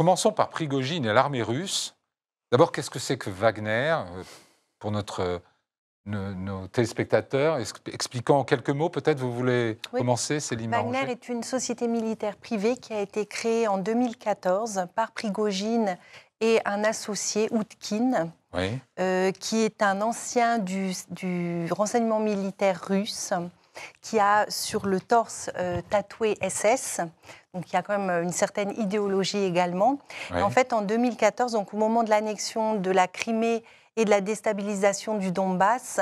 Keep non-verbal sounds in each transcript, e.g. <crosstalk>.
Commençons par Prigogine et l'armée russe. D'abord, qu'est-ce que c'est que Wagner euh, Pour notre, euh, nos, téléspectateurs, expliquant en quelques mots, peut-être vous voulez commencer, Céline Wagner est une société militaire privée qui a été créée en 2014 par Prigogine et un associé, Outkin, euh, qui est un ancien du renseignement militaire russe qui a sur le torse euh, tatoué SS. Donc il y a quand même une certaine idéologie également. en fait, en 2014, donc au moment de l'annexion de la Crimée et de la déstabilisation du Donbass,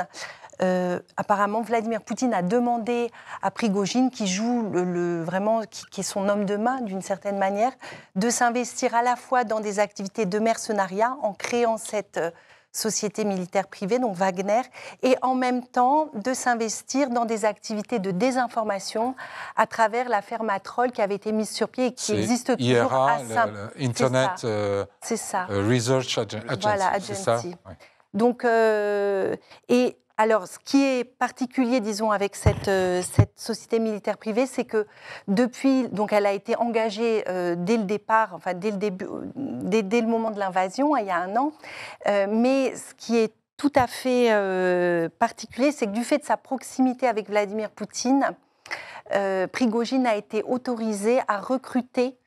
euh, apparemment, Vladimir Poutine a demandé à Prigogine, qui joue le, vraiment, qui, est son homme de main d'une certaine manière, de s'investir à la fois dans des activités de mercenariat en créant cette euh, société militaire privée, donc Wagner, et en même temps de s'investir dans des activités de désinformation à travers l'affaire Matrol qui avait été mise sur pied et qui existe toujours à Internet euh, c'est ça. Euh, research Agency. Voilà, Agency. Donc, euh, et alors, ce qui est particulier, disons, avec euh, cette, société militaire privée, c'est que depuis, donc, elle a été engagée euh, dès le départ, enfin, dès le début, euh, dès, le moment de l'invasion, hein, il y a un an. mais ce qui est tout à fait particulier, c'est que du fait de sa proximité avec Vladimir Poutine, Prigogine a été autorisé à recruter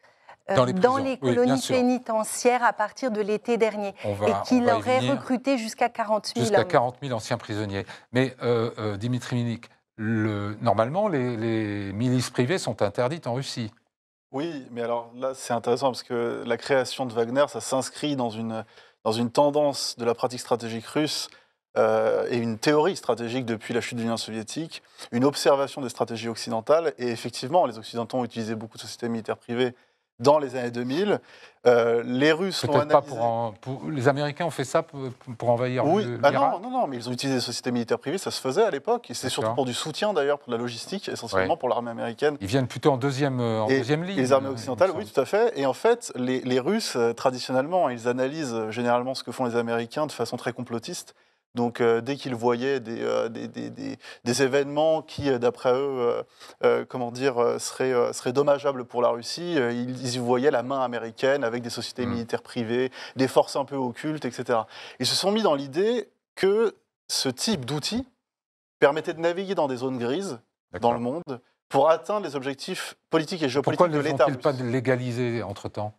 euh, dans les, colonies pénitentiaires à partir de l'été dernier et qu'il aurait recruté jusqu'à 40 000 Jusqu'à 40 000 anciens prisonniers. Mais euh, euh, Dimitri Minik, le, normalement, les, milices privées sont interdites en Russie. Oui, mais alors là, c'est intéressant parce que la création de Wagner, ça s'inscrit dans une, dans une tendance de la pratique stratégique russe et une théorie stratégique depuis la chute de l'Union soviétique, une observation des stratégies occidentales. Et effectivement, les Occidentaux ont utilisé beaucoup de sociétés militaires privées dans les années 2000. Euh, les Russes ont pour, Les Américains ont fait ça pour, envahir oui. Ah non, non, non, mais ils ont utilisé des sociétés militaires privées, ça se faisait à l'époque. Et c'est surtout pour du soutien d'ailleurs, pour la logistique, essentiellement pour l'armée américaine. Ils viennent plutôt en deuxième, euh, en ligne. Les armées euh, occidentales, oui, tout à fait. Et en fait, les, les Russes, traditionnellement, ils analysent généralement ce que font les Américains de façon très complotiste. Donc euh, dès qu'ils voyaient des, euh, des, événements qui, euh, d'après eux, comment dire, seraient, dommageables pour la Russie, ils, y voyaient la main américaine avec des sociétés mm. militaires privées, des forces un peu occultes, etc. Ils se sont mis dans l'idée que ce type d'outils permettait de naviguer dans des zones grises dans le monde pour atteindre les objectifs politiques et géopolitiques de l'État. Pourquoi ne ils pas légalisé entre-temps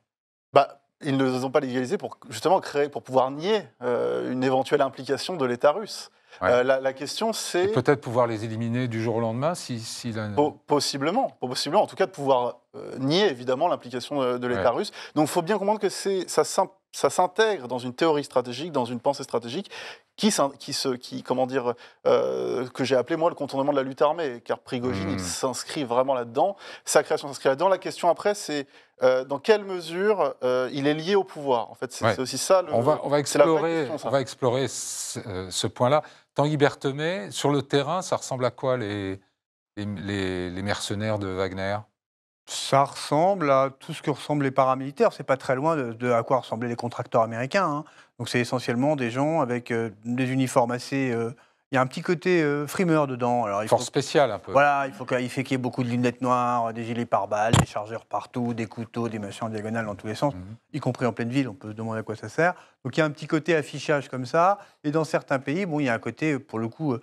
bah, ils ne les ont pas légalisés pour justement créer, pour pouvoir nier euh, une éventuelle implication de l'État russe. Euh, la, question, c'est peut-être pouvoir les éliminer du jour au lendemain, si, si la... possiblement, possiblement, en tout cas de pouvoir euh, nier évidemment l'implication de, l'État russe. Donc, il faut bien comprendre que ça s'intègre dans une théorie stratégique, dans une pensée stratégique qui, comment dire, euh, que j'ai appelé moi le contournement de la lutte armée, car Prigogine, hmm. s'inscrit vraiment là-dedans, sa création s'inscrit là-dedans. La question après, c'est euh, dans quelle mesure euh, il est lié au pouvoir En fait, c'est aussi ça. Le, on va, explorer, On va explorer ce, point-là. Tanguy Berthemet, sur le terrain, ça ressemble à quoi les, les mercenaires de Wagner ça ressemble à tout ce que ressemblent les paramilitaires. C'est pas très loin de, à quoi ressemblaient les contracteurs américains. Hein. Donc c'est essentiellement des gens avec euh, des uniformes assez. Euh, il y a un petit côté euh, frimeur dedans. Alors, il Force spéciale un peu. Voilà, il faut qu'il y ait beaucoup de lunettes noires, des gilets pare-balles, des chargeurs partout, des couteaux, des machins en diagonale dans tous les sens, mhm. y compris en pleine ville. On peut se demander à quoi ça sert. Donc il y a un petit côté affichage comme ça. Et dans certains pays, bon, il y a un côté pour le coup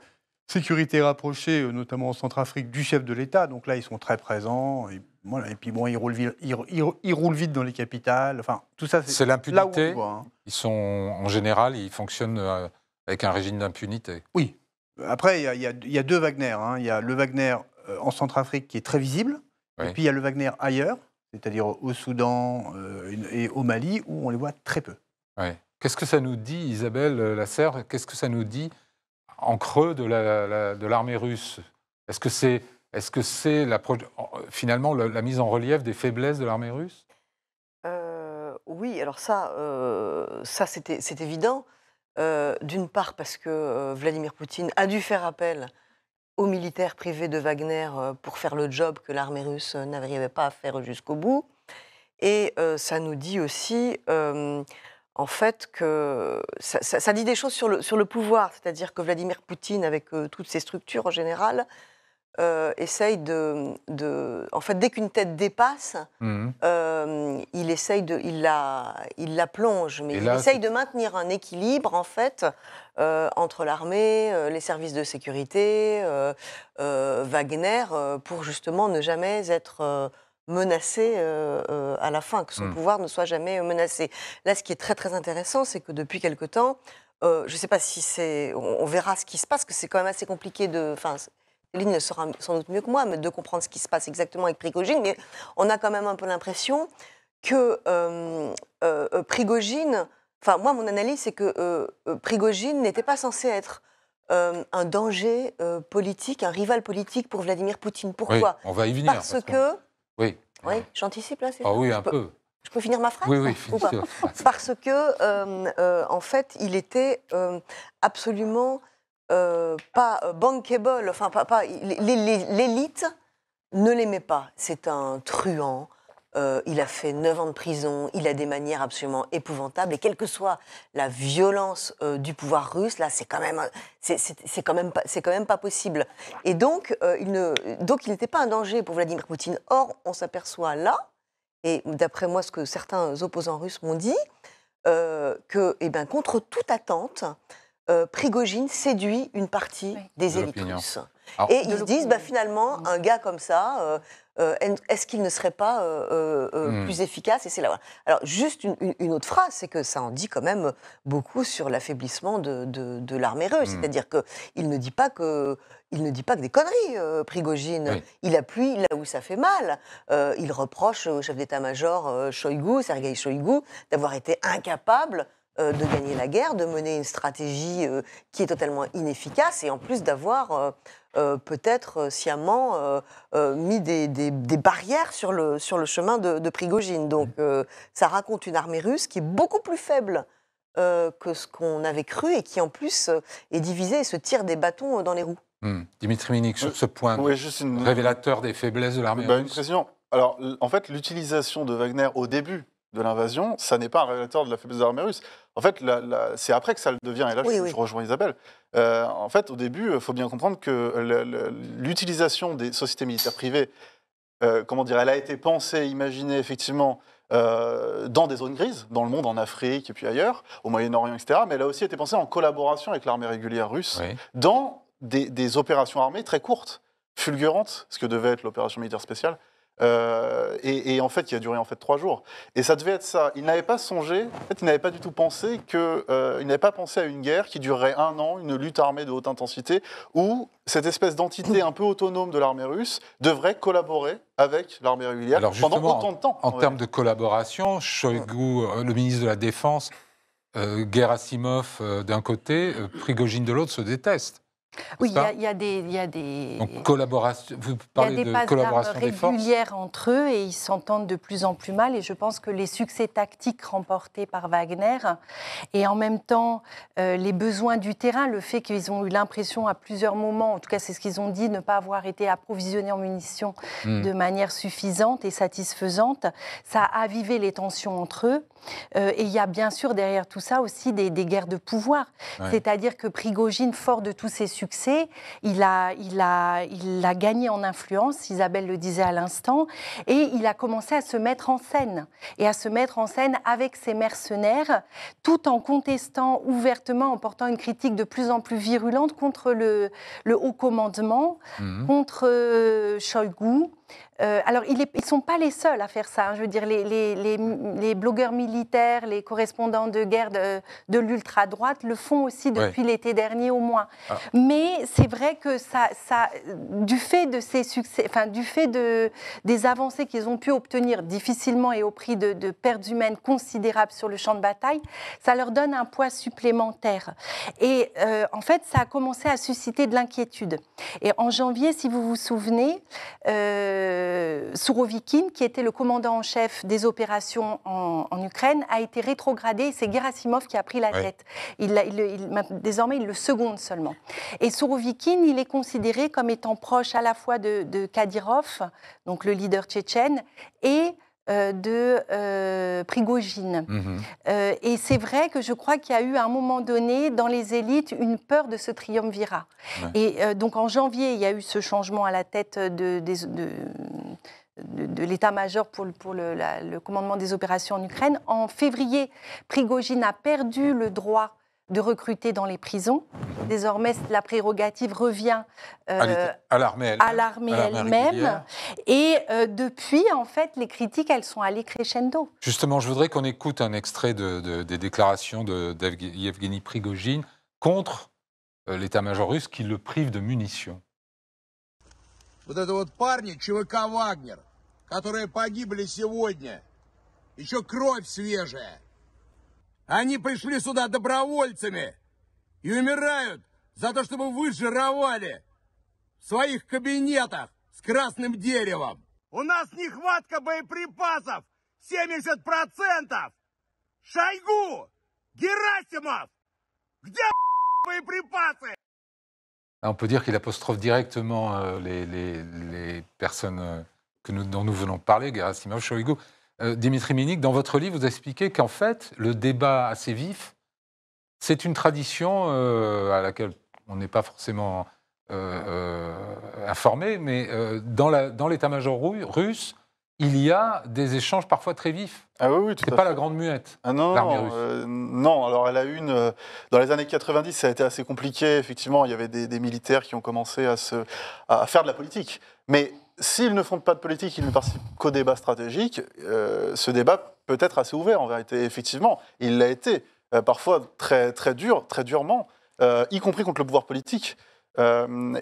sécurité rapprochée, notamment en Centrafrique, du chef de l'État. Donc là, ils sont très présents. Voilà, et puis bon, ils roulent, vite, ils, roulent vite dans les capitales. Enfin, tout ça, c'est l'impunité. Hein. Ils sont, en général, ils fonctionnent euh, avec un régime d'impunité. Oui. Après, il y, a deux Wagner. Hein. Il y a le Wagner euh, en Centrafrique qui est très visible, et puis il y a le Wagner ailleurs, c'est-à-dire au Soudan euh, et au Mali, où on les voit très peu. Qu'est-ce que ça nous dit, Isabelle Lasserre Qu'est-ce que ça nous dit en creux de l'armée russe Est-ce que c'est est-ce que c'est finalement la, mise en relief des faiblesses de l'armée russe euh, Oui, alors ça, euh, c'est évident. Euh, d'une part parce que Vladimir Poutine a dû faire appel aux militaires privés de Wagner pour faire le job que l'armée russe n'arrivait pas à faire jusqu'au bout. Et ça nous dit aussi, en fait, que ça, dit des choses sur le, sur le pouvoir, c'est-à-dire que Vladimir Poutine, avec toutes ses structures en général, euh, essaye de, En fait, dès qu'une tête dépasse, mhm. euh, il essaye de. Il la, il la plonge, mais il essaye de maintenir un équilibre, en fait, euh, entre l'armée, les services de sécurité, Wagner, pour justement ne jamais être menacé à la fin, que son mhm. pouvoir ne soit jamais menacé. Là, ce qui est très très intéressant, c'est que depuis quelque temps, je ne sais pas si c'est, on, verra ce qui se passe, que c'est quand même assez compliqué de, enfin, Lynn sera saura sans doute mieux que moi, mais de comprendre ce qui se passe exactement avec Prigogine, mais on a quand même un peu l'impression que euh, euh, euh, Prigogine, enfin moi mon analyse c'est que Prigogine n'était pas censé être un danger politique, un rival politique pour Vladimir Poutine. Pourquoi On va y venir. Parce, que... Oui. Oui, j'anticipe là, c'est Ah oui, un peu. Je peux finir ma phrase Oui, oui, ou Parce que, en fait, il était absolument euh, pas euh, bankable, enfin, pas, l'élite ne l'aimait pas. C'est un truand. Euh, il a fait neuf ans de prison, il a des manières absolument épouvantables, et quelle que soit la violence du pouvoir russe, là, c'est quand même, c'est quand même pas, c'est quand même pas possible. Et donc, il ne, donc, il n'était pas un danger pour Vladimir Poutine. Or, on s'aperçoit là, et d'après moi, ce que certains opposants russes m'ont dit, que, eh ben, contre toute attente, euh, Prigogine séduit une partie des élites et ils disent, bah, finalement, mm. un gars comme ça, euh, euh, est-ce qu'il ne serait pas mm. plus efficace Et c'est là. Alors, juste une, autre phrase, c'est que ça en dit quand même beaucoup sur l'affaiblissement de, l'armée russe. Mm. C'est-à-dire qu'il ne dit pas que il ne dit pas que des conneries, Prigogine. Il appuie là où ça fait mal. il reproche au chef d'état-major Shoigu, Sergei Shoigu, d'avoir été incapable euh, de gagner la guerre, de mener une stratégie euh, qui est totalement inefficace et en plus d'avoir euh, peut-être sciemment mis des, barrières sur le, sur le chemin de, Prigogine. Donc ça raconte une armée russe qui est beaucoup plus faible que ce qu'on avait cru et qui en plus est divisée et se tire des bâtons dans les roues. Hmm. Dimitri Minik, sur ce point, oui, juste une... révélateur des faiblesses de l'armée ben, Alors, en fait, l'utilisation de Wagner au début de l'invasion, ça n'est pas un révélateur de la faiblesse de l'armée russe. En fait, c'est après que ça le devient, et là je, rejoins Isabelle. Euh, en fait, au début, il euh, faut bien comprendre que l'utilisation des sociétés militaires privées, euh, comment dire, elle a été pensée, imaginée effectivement dans des zones grises, dans le monde, en Afrique et puis ailleurs, au Moyen-Orient, etc. Mais elle a aussi été pensée en collaboration avec l'armée régulière russe, dans des opérations armées très courtes, fulgurantes, ce que devait être l'opération militaire spéciale. Euh, et, en fait, il a duré en fait trois jours. Et ça devait être ça. Il n'avait pas songé, il n'avait pas du tout pensé que, euh, il n'avait pas pensé à une guerre qui durerait un an, une lutte armée de haute intensité, où cette espèce d'entité un peu autonome de l'armée russe devrait collaborer avec l'armée régulière pendant autant de temps. En, termes de collaboration, Shoigu, euh, le ministre de la Défense, Gerasimov d'un côté, Prigogine de l'autre se détestent. Oui, il y, a des, des Vous parlez de collaboration régulières entre eux et ils s'entendent de plus en plus mal. Et je pense que les succès tactiques remportés par Wagner et en même temps euh, les besoins du terrain, le fait qu'ils ont eu l'impression à plusieurs moments, en tout cas c'est ce qu'ils ont dit, ne pas avoir été approvisionnés en munitions hmm. de manière suffisante et satisfaisante, ça a avivé les tensions entre eux. Euh, et il y a bien sûr derrière tout ça aussi des, guerres de pouvoir, c'est-à-dire que Prigogine, fort de tous ces succès succès, il a, il, a, il gagné en influence, Isabelle le disait à l'instant, et il a commencé à se mettre en scène, et à se mettre en scène avec ses mercenaires, tout en contestant ouvertement, en portant une critique de plus en plus virulente contre le, haut commandement, mhm. contre euh, Shoigu, euh, alors, ils ne sont pas les seuls à faire ça. Hein. je veux dire, les, blogueurs militaires, les correspondants de guerre de, l'ultra-droite le font aussi depuis l'été dernier au moins. Ah. Mais c'est vrai que ça, du fait de ces succès, enfin, du fait de, des avancées qu'ils ont pu obtenir difficilement et au prix de, pertes humaines considérables sur le champ de bataille, ça leur donne un poids supplémentaire. Et euh, en fait, ça a commencé à susciter de l'inquiétude. Et en janvier, si vous vous souvenez, euh, euh, qui était le commandant en chef des opérations en, Ukraine, a été rétrogradé. et C'est Gerasimov qui a pris la tête. désormais, il le seconde seulement. Et Sourovikin, il est considéré comme étant proche à la fois de, de Kadyrov, donc le leader tchétchène, et euh, de euh, Prigogine. Mhm. Euh, et c'est vrai que je crois qu'il y a eu à un moment donné dans les élites une peur de ce triumvirat. Et donc en janvier, il y a eu ce changement à la tête de, l'état-major pour, le, le, commandement des opérations en Ukraine. En février, Prigogine a perdu le droit de recruter dans les prisons. Désormais, la prérogative revient euh, à l'armée elle-même. et euh, depuis, en fait, les critiques, elles sont allées crescendo. Justement, je voudrais qu'on écoute un extrait de, des déclarations de de, Prigogine contre euh, l'état-major russe qui le prive de munitions. Вот парни ЧВК «Вагнер», которые погибли сегодня, кровь свежая – Они пришли сюда добровольцами и умирают за то, чтобы вы жировали в своих кабинетах с красным деревом. У нас нехватка боеприпасов 70%! Шойгу! Герасимов! Где <laughs> боеприпасы? On peut dire qu'il apostrophe directement euh, les, les, les personnes euh, que nous, dont nous venons de parler, Gerasimov, Shoigu. Euh, Dimitri Minik, dans votre livre, vous expliquez qu'en fait, le débat assez vif, c'est une tradition euh, à laquelle on n'est pas forcément euh, informé, mais dans l'état-major russe, il y a des échanges parfois très vifs. Ah oui, C'est pas la grande muette. Ah non, non, non, alors elle a eu une. dans les années 90, ça a été assez compliqué. Effectivement, il y avait des, militaires qui ont commencé à, à faire de la politique. Mais s'ils ne font pas de politique, ils ne participent qu'au débat stratégique, euh, ce débat peut être assez ouvert en vérité. Effectivement, il l'a été, euh, parfois très, très dur, très durement, euh, y compris contre le pouvoir politique.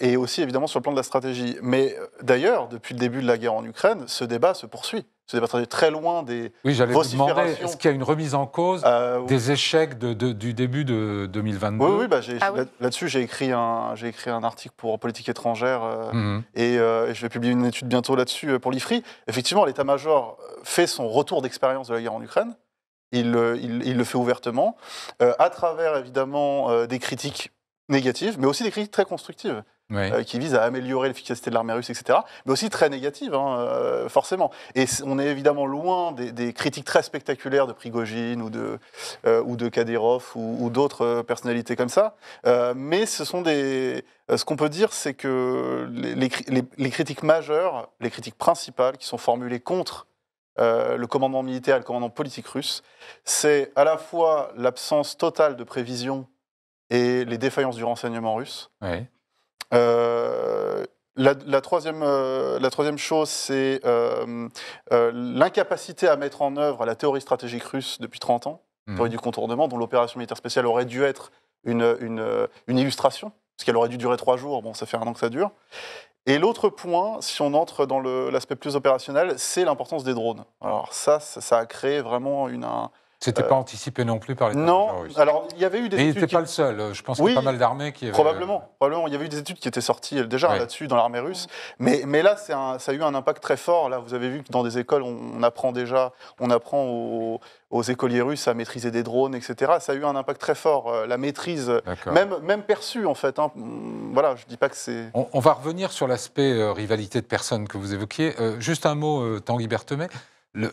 et aussi évidemment sur le plan de la stratégie. Mais d'ailleurs, depuis le début de la guerre en Ukraine, ce débat se poursuit se départager très loin des Oui, j'allais vous demander, est-ce qu'il y a une remise en cause euh, des échecs du début de 2022 Oui, bah, ah là-dessus, j'ai écrit, un, écrit un article pour Politique étrangère euh, mhm. euh, et, je vais publier une étude bientôt là-dessus pour l'IFRI. Effectivement, l'état-major fait son retour d'expérience de la guerre en Ukraine. il, il le fait ouvertement, à travers évidemment des critiques négatives, mais aussi des critiques très constructives. Euh, qui vise à améliorer l'efficacité de l'armée russe, etc. Mais aussi très négative, hein, euh, forcément. Et on est évidemment loin des, critiques très spectaculaires de Prigogine ou de, euh, ou de Kadyrov ou, d'autres personnalités comme ça. mais ce sont des. Ce qu'on peut dire, c'est que les, critiques majeures, les critiques principales qui sont formulées contre le commandement militaire le commandement politique russe, c'est à la fois l'absence totale de prévision et les défaillances du renseignement russe, oui. Euh, la, troisième, euh, la troisième chose, c'est euh, l'incapacité à mettre en œuvre la théorie stratégique russe depuis 30 ans, mhm. théorie du contournement, dont l'opération militaire spéciale aurait dû être une, une, illustration, parce qu'elle aurait dû durer trois jours, bon, ça fait un an que ça dure. Et l'autre point, si on entre dans l'aspect plus opérationnel, c'est l'importance des drones. Alors ça, ça, a créé vraiment une, c'était euh, pas anticipé non plus par les Non, alors il y avait eu des Mais études. il n'était pas le seul, euh, je pense qu'il y a pas mal d'armées qui Probablement, il y avait eu des études qui étaient sorties euh, déjà là-dessus dans l'armée russe. Mais, mais là, un, ça a eu un impact très fort. Là, vous avez vu que dans des écoles, on, apprend déjà, on apprend aux, écoliers russes à maîtriser des drones, etc. Ça a eu un impact très fort, la maîtrise, même, même perçue en fait. Hein. Voilà, je dis pas que c'est. On, va revenir sur l'aspect rivalité de personnes que vous évoquiez. juste un mot, Tanguy Berthemet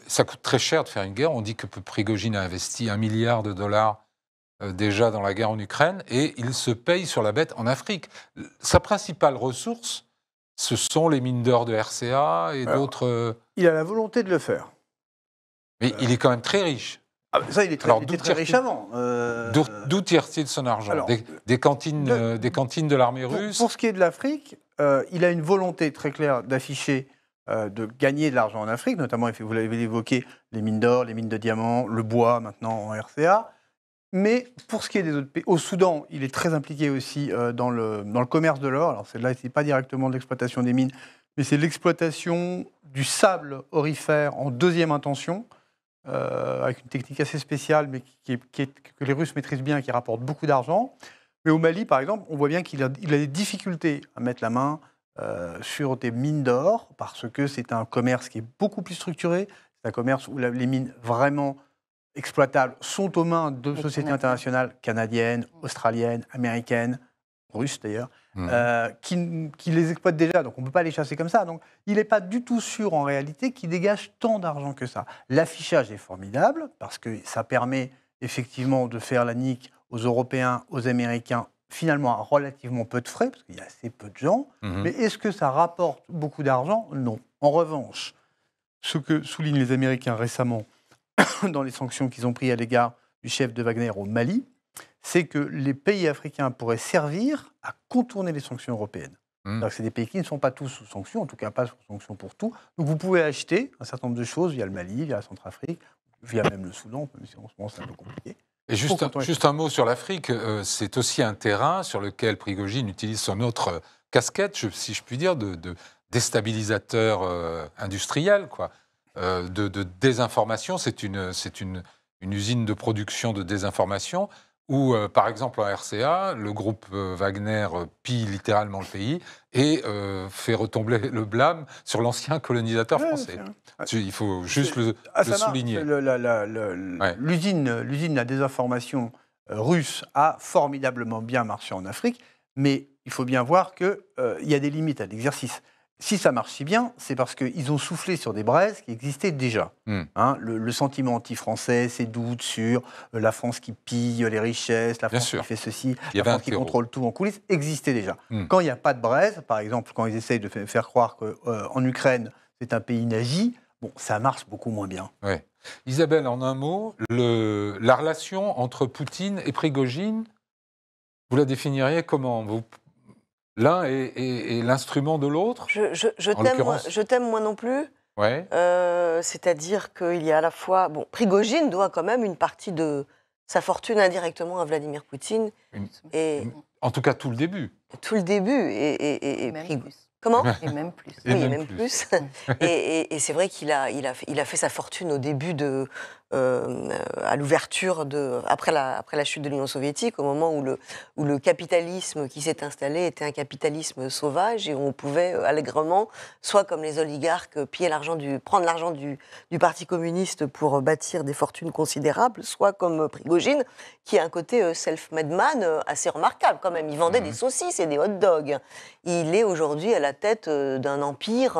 ça coûte très cher de faire une guerre. On dit que Prigogine a investi un milliard de dollars euh, déjà dans la guerre en Ukraine et il se paye sur la bête en Afrique. Sa principale ressource, ce sont les mines d'or de RCA et d'autres. Euh, il a la volonté de le faire. Mais il est quand même très riche. Ah, ça, il est très, était riche avant. Euh, d'où tire-t-il son argent des, cantines, des cantines de l'armée russe Pour ce qui est de l'Afrique, il a une volonté très claire d'afficher euh, de gagner de l'argent en Afrique, notamment, vous l'avez évoqué, les mines d'or, les mines de diamants, le bois maintenant en RCA. Mais pour ce qui est des autres pays, au Soudan, il est très impliqué aussi euh, dans, le, commerce de l'or. Alors là, ce n'est pas directement de l'exploitation des mines, mais c'est l'exploitation du sable orifère en deuxième intention, euh, avec une technique assez spéciale, mais que les Russes maîtrisent bien, et qui rapporte beaucoup d'argent. Mais au Mali, par exemple, on voit bien qu'il a des difficultés à mettre la main euh, sur des mines d'or, parce que c'est un commerce qui est beaucoup plus structuré, c'est un commerce où les mines vraiment exploitables sont aux mains de sociétés internationales canadiennes, australiennes, américaines, russes d'ailleurs, hmm. euh, qui, qui, les exploitent déjà, donc on ne peut pas les chasser comme ça. Donc il n'est pas du tout sûr en réalité qu'ils dégagent tant d'argent que ça. L'affichage est formidable, parce que ça permet effectivement de faire la nique aux Européens, aux Américains, finalement à relativement peu de frais, parce qu'il y a assez peu de gens, mhm. mais est-ce que ça rapporte beaucoup d'argent Non. En revanche, ce que soulignent les Américains récemment <coughs> dans les sanctions qu'ils ont prises à l'égard du chef de Wagner au Mali, c'est que les pays africains pourraient servir à contourner les sanctions européennes. Mhm. C'est des pays qui ne sont pas tous sous sanctions, en tout cas pas sous sanctions pour tout. Donc vous pouvez acheter un certain nombre de choses via le Mali, via la Centrafrique, via même le Soudan, même si en ce moment c'est un peu compliqué. Et juste, un, juste un mot sur l'Afrique, euh, c'est aussi un terrain sur lequel Prigogine utilise son autre euh, casquette, si je puis dire, de, déstabilisateur euh, industriel, quoi. de, désinformation. C'est une, une usine de production de désinformation où, euh, par exemple, en RCA, le groupe euh, Wagner euh, pille littéralement le pays et fait retomber le blâme sur l'ancien colonisateur français. il faut juste le, ah, souligner. L'usine de la désinformation russe a formidablement bien marché en Afrique, mais il faut bien voir qu'il y a des limites à l'exercice. Si ça marche si bien, c'est parce qu'ils ont soufflé sur des braises qui existaient déjà. Hmm. Hein, le, sentiment anti-français, ces doutes sur euh, la France qui pille les richesses, la France qui fait ceci, la France qui contrôle tout en coulisses, existait déjà. Hmm. Quand il n'y a pas de braise, par exemple, quand ils essayent de faire croire qu'en euh, Ukraine, c'est un pays nazi, bon, ça marche beaucoup moins bien. Isabelle, en un mot, la relation entre Poutine et Prigogine, vous la définiriez comment L'un est, l'instrument de l'autre Je, t'aime, moi, non plus. Ouais. Euh, c'est-à-dire qu'il y a à la fois. Bon, Prigogine doit quand même une partie de sa fortune indirectement à Vladimir Poutine. et, en tout cas, tout le début. Tout le début. Et, Comment Et même plus. et même, plus. <laughs> et, c'est vrai qu'il a fait sa fortune au début de, euh, à l'ouverture de après la, après la chute de l'Union soviétique, au moment où le, où le capitalisme qui s'est installé était un capitalisme sauvage et où on pouvait euh, allègrement, soit comme les oligarques, piller l'argent du prendre l'argent du, du, parti communiste pour euh, bâtir des fortunes considérables, soit comme Prigogine qui a un côté self-made man assez remarquable quand même. Il vendait mmh. des saucisses et des hot dogs. Il est aujourd'hui à la tête d'un empire.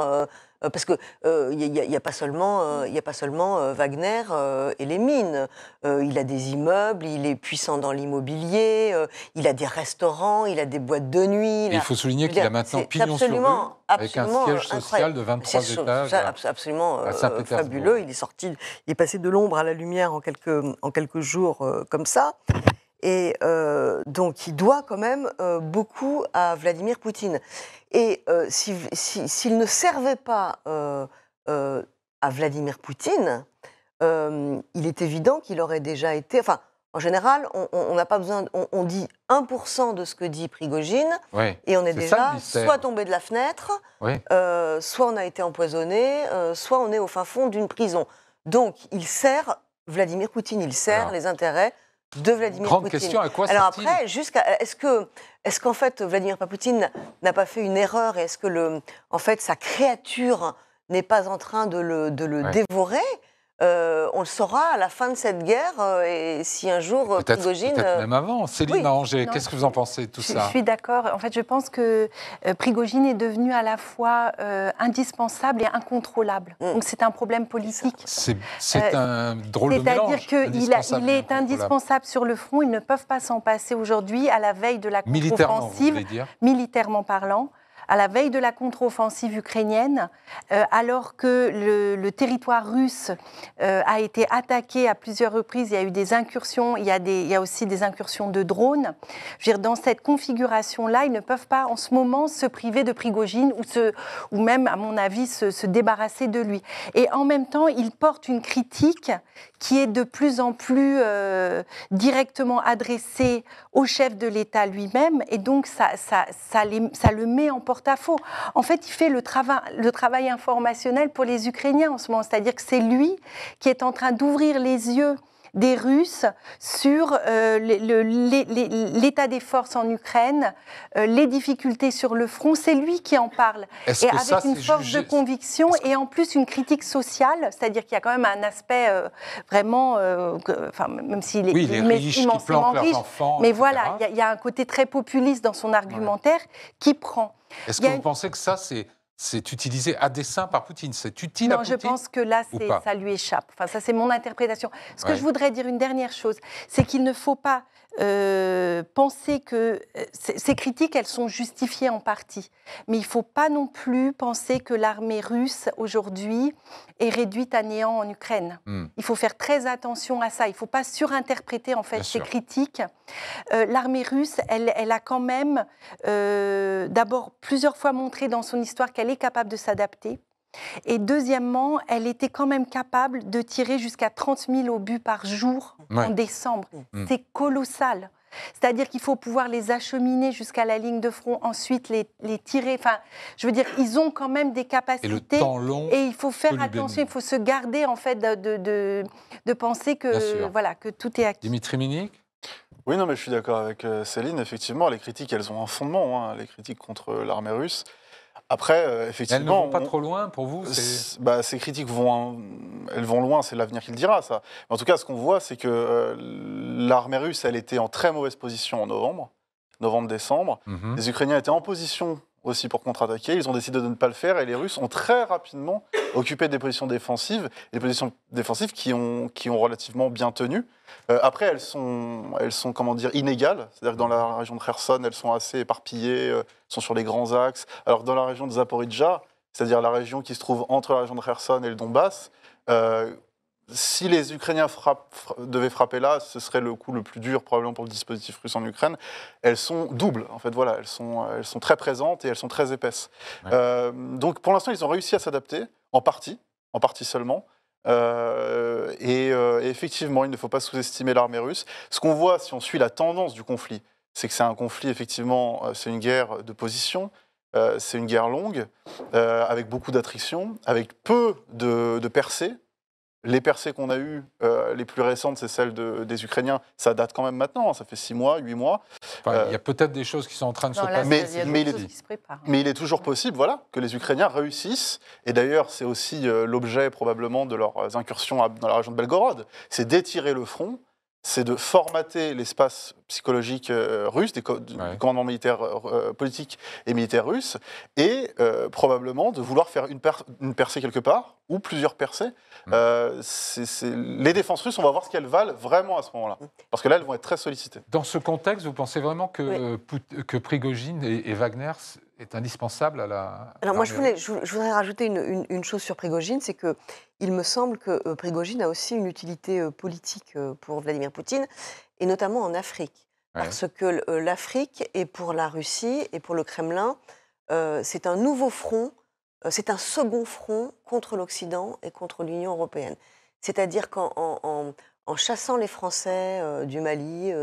Euh, parce que il euh, n'y a, pas seulement, il euh, a pas seulement Wagner et les mines. il a des immeubles, il est puissant dans l'immobilier, il a des restaurants, il a des boîtes de nuit. Il, faut souligner qu'il a maintenant pignon sur rue, avec un siège social de 23 étages. absolument fabuleux. Il est sorti, il est passé de l'ombre à la lumière en quelques, en quelques jours comme ça. Et euh, donc, il doit quand même euh, beaucoup à Vladimir Poutine. Et euh, s'il ne servait pas à Vladimir Poutine, il est évident qu'il aurait déjà été. Enfin, en général, on n'a pas besoin. On, dit 1% de ce que dit Prigogine, et on est, déjà soit tombé de la fenêtre, soit on a été empoisonné, soit on est au fin fond d'une prison. Donc, il sert Vladimir Poutine, il sert les intérêts de Vladimir Grande Poutine. Alors après, jusqu'à est-ce que est-ce qu'en fait Vladimir Poutine n'a pas fait une erreur et est-ce que le en fait sa créature n'est pas en train de le, de le dévorer euh, on le saura à la fin de cette guerre, euh, et si un jour euh, Prigogine... Peut-être même avant. Céline qu'est-ce que vous en pensez, tout ça Je suis d'accord. En fait, je pense que Prigogine est devenu à la fois indispensable et incontrôlable. Mm. Donc c'est un problème politique. C'est un drôle de mélange. C'est-à-dire qu'il il est indispensable sur le front, ils ne peuvent pas s'en passer aujourd'hui à la veille de la contre-offensive, militairement parlant à la veille de la contre-offensive ukrainienne, euh, alors que le, territoire russe euh, a été attaqué à plusieurs reprises, il y a eu des incursions, il y a, aussi des incursions de drones. dans cette configuration-là, ils ne peuvent pas en ce moment se priver de Prigogine ou, même, à mon avis, se, se débarrasser de lui. Et en même temps, ils portent une critique qui est de plus en plus euh, directement adressé au chef de l'État lui-même, et donc ça, ça, ça, le met en porte-à-faux. En fait, il fait le, travail le travail informationnel pour les Ukrainiens en ce moment, c'est-à-dire que c'est lui qui est en train d'ouvrir les yeux des Russes sur euh, l'état des forces en Ukraine, euh, les difficultés sur le front. C'est lui qui en parle. Et avec une force de conviction et en plus une critique sociale, c'est-à-dire qu'il y a quand même un aspect euh, vraiment, enfin, même s'il est, oui, mais voilà, il y, a un côté très populiste dans son argumentaire qui prend. Est-ce que vous pensez que ça, c'est c'est utilisé à dessein par Poutine. C'est utile à Poutine. Non, je pense que là, ça lui échappe. Enfin, ça, c'est mon interprétation. Ce que je voudrais dire, une dernière chose, c'est qu'il ne faut pas euh, penser que euh, ces critiques, elles sont justifiées en partie. Mais il ne faut pas non plus penser que l'armée russe, aujourd'hui, est réduite à néant en Ukraine. Hmm. Il faut faire très attention à ça. Il ne faut pas surinterpréter, en fait, ces critiques. Euh, l'armée russe, elle, elle, a quand même, d'abord, plusieurs fois montré dans son histoire qu'elle elle est capable de s'adapter. Et deuxièmement, elle était quand même capable de tirer jusqu'à 30 000 obus par jour en décembre. Mm. C'est colossal. C'est-à-dire qu'il faut pouvoir les acheminer jusqu'à la ligne de front, ensuite les, tirer. Enfin, je veux dire, ils ont quand même des capacités. Et, et il faut faire attention, il faut se garder en fait de, penser que, voilà, que tout est acquis. Dimitri Minik Oui, non, mais je suis d'accord avec euh, Céline. Effectivement, les critiques, elles ont un fondement, hein. les critiques contre l'armée russe. Après, euh, effectivement. Elles ne pas trop loin pour vous bah, Ces critiques vont, hein, elles vont loin, c'est l'avenir qui le dira, ça. en tout cas, ce qu'on voit, c'est que euh, l'armée russe, elle était en très mauvaise position en novembre, novembre-décembre. Mhm. Les Ukrainiens étaient en position aussi pour contre-attaquer. Ils ont décidé de ne pas le faire et les Russes ont très rapidement occupé des positions défensives, des positions défensives qui ont, qui ont relativement bien tenu. Euh, après, elles sont, elles sont comment dire, inégales. C'est-à-dire que dans la région de Kherson, elles sont assez éparpillées, euh, sont sur les grands axes. Alors dans la région de Zaporizhia, c'est-à-dire la région qui se trouve entre la région de Kherson et le Donbass, euh, si les Ukrainiens devaient frapper là, ce serait le coup le plus dur probablement pour le dispositif russe en Ukraine. Elles sont doubles, en fait, voilà, elles sont, euh, elles sont très présentes et elles sont très épaisses. Euh, donc pour l'instant, ils ont réussi à s'adapter, en partie, en partie seulement. Euh, et, effectivement, il ne faut pas sous-estimer l'armée russe. Ce qu'on voit, si on suit la tendance du conflit, c'est que c'est un conflit, effectivement, c'est une guerre de position, c'est une guerre longue, avec beaucoup d'attrition, avec peu de percées les percées qu'on a eues, euh, les plus récentes, c'est celles des Ukrainiens. Ça date quand même maintenant, hein. ça fait six mois, huit mois. il y a euh, peut-être des choses qui sont en train de se passer. Mais, il, est, toujours possible voilà, que les Ukrainiens réussissent. Et d'ailleurs, c'est aussi euh, l'objet probablement de leurs incursions dans la région de Belgorod. C'est d'étirer le front c'est de formater l'espace psychologique euh, russe, des, commandements militaires euh, euh, politiques et militaires russes, et probablement de vouloir faire une, percée quelque part, ou plusieurs percées. Mm. Les défenses russes, on va voir ce qu'elles valent vraiment à ce moment-là, mm. parce que là, elles vont être très sollicitées. Dans ce contexte, vous pensez vraiment que, que Prigogine et Wagner est indispensable à la. Alors, moi, je, voulais, je, voudrais rajouter une, chose sur Prigogine c'est que il me semble que euh, Prigogine a aussi une utilité euh, politique euh, pour Vladimir Poutine, et notamment en Afrique. Parce que l'Afrique est pour la Russie et pour le Kremlin, c'est un nouveau front, c'est un second front contre l'Occident et contre l'Union européenne. C'est-à-dire qu'en en, chassant les Français du Mali,